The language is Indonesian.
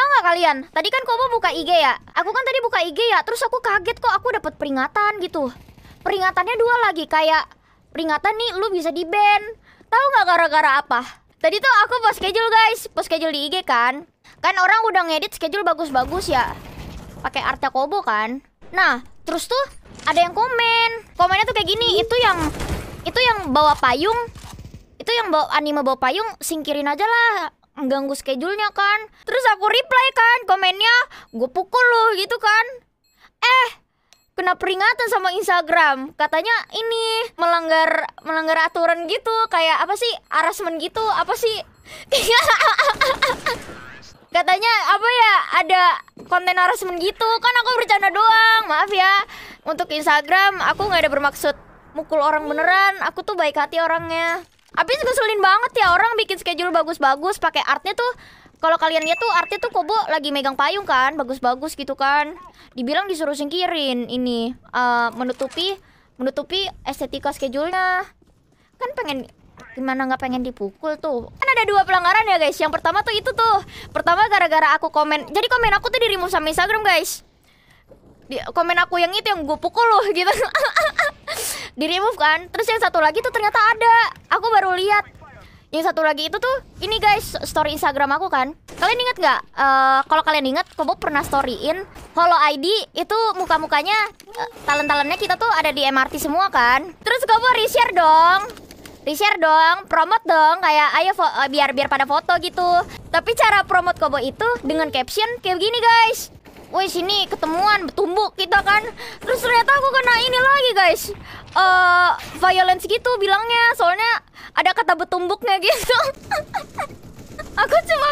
Tahu nggak kalian? Tadi kan Kobo buka IG ya. Aku kan tadi buka IG ya. Terus aku kaget kok aku dapat peringatan gitu. Peringatannya dua lagi kayak peringatan nih lu bisa di ban. Tahu nggak gara-gara apa? Tadi tuh aku post schedule guys, post schedule di IG kan. Kan orang udah ngedit schedule bagus-bagus ya. Pakai arta Kobo kan. Nah, terus tuh ada yang komen. Komennya tuh kayak gini, itu yang itu yang bawa payung. Itu yang bawa anime bawa payung, singkirin aja lah ganggu schedule-nya kan. Terus aku reply kan komennya, gue pukul lo gitu kan. Eh, kena peringatan sama Instagram. Katanya ini melanggar melanggar aturan gitu, kayak apa sih harassment gitu, apa sih? Katanya apa ya ada konten harassment gitu kan aku bercanda doang maaf ya untuk Instagram aku nggak ada bermaksud mukul orang beneran aku tuh baik hati orangnya abis ngeselin banget ya orang bikin schedule bagus-bagus pakai artnya tuh kalau kalian lihat tuh artnya tuh Kobo lagi megang payung kan, bagus-bagus gitu kan. Dibilang disuruh singkirin ini uh, menutupi menutupi estetika schedule-nya. Kan pengen gimana nggak pengen dipukul tuh kan ada dua pelanggaran ya guys yang pertama tuh itu tuh pertama gara-gara aku komen jadi komen aku tuh di remove sama Instagram guys di komen aku yang itu yang gue pukul loh gitu di remove kan terus yang satu lagi tuh ternyata ada aku baru lihat yang satu lagi itu tuh ini guys story Instagram aku kan kalian inget nggak uh, kalau kalian inget kamu pernah storyin Holo ID itu muka-mukanya uh, talent-talentnya kita tuh ada di MRT semua kan terus kamu reshare dong reshare dong promote dong kayak ayo uh, biar biar pada foto gitu tapi cara promote kobo itu dengan caption kayak gini guys Woi sini ketemuan bertumbuk kita kan Terus ternyata aku kena ini lagi guys uh, violence gitu bilangnya soalnya ada kata betumbuknya gitu aku cuma